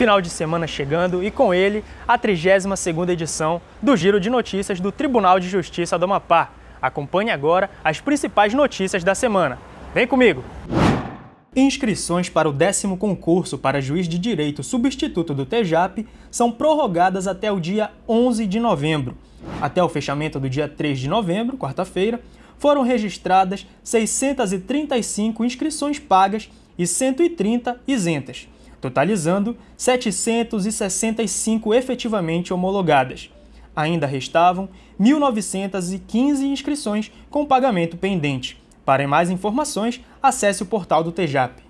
Final de semana chegando e com ele a 32ª edição do Giro de Notícias do Tribunal de Justiça do Amapá. Acompanhe agora as principais notícias da semana. Vem comigo! Inscrições para o décimo concurso para juiz de direito substituto do TEJAP são prorrogadas até o dia 11 de novembro. Até o fechamento do dia 3 de novembro, quarta-feira, foram registradas 635 inscrições pagas e 130 isentas totalizando 765 efetivamente homologadas. Ainda restavam 1.915 inscrições com pagamento pendente. Para mais informações, acesse o portal do TEJAP.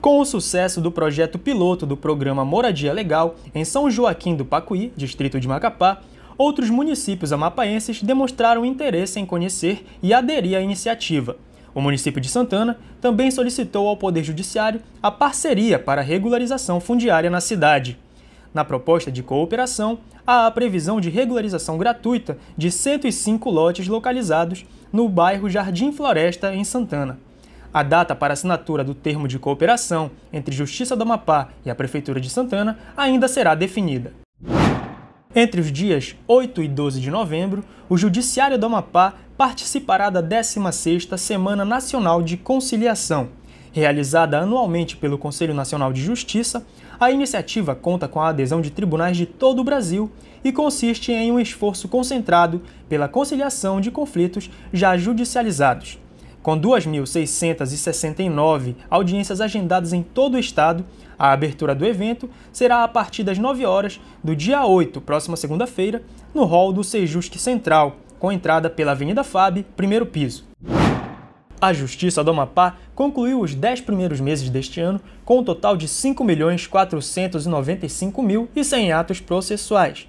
Com o sucesso do projeto piloto do programa Moradia Legal em São Joaquim do Pacuí, distrito de Macapá, outros municípios amapaenses demonstraram interesse em conhecer e aderir à iniciativa. O município de Santana também solicitou ao Poder Judiciário a parceria para regularização fundiária na cidade. Na proposta de cooperação, há a previsão de regularização gratuita de 105 lotes localizados no bairro Jardim Floresta, em Santana. A data para assinatura do termo de cooperação entre Justiça do Amapá e a Prefeitura de Santana ainda será definida. Entre os dias 8 e 12 de novembro, o Judiciário do Amapá participará da 16ª Semana Nacional de Conciliação. Realizada anualmente pelo Conselho Nacional de Justiça, a iniciativa conta com a adesão de tribunais de todo o Brasil e consiste em um esforço concentrado pela conciliação de conflitos já judicializados. Com 2.669 audiências agendadas em todo o estado, a abertura do evento será a partir das 9 horas do dia 8, próxima segunda-feira, no hall do Sejusque Central, com entrada pela Avenida FAB, primeiro piso. A Justiça do Amapá concluiu os 10 primeiros meses deste ano com um total de 5.495.100 atos processuais,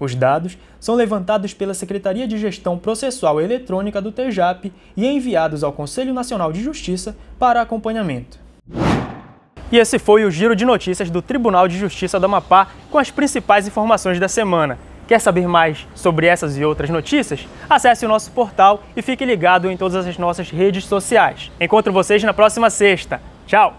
Os dados são levantados pela Secretaria de Gestão Processual Eletrônica do TEJAP e enviados ao Conselho Nacional de Justiça para acompanhamento. E esse foi o giro de notícias do Tribunal de Justiça do Amapá com as principais informações da semana. Quer saber mais sobre essas e outras notícias? Acesse o nosso portal e fique ligado em todas as nossas redes sociais. Encontro vocês na próxima sexta. Tchau!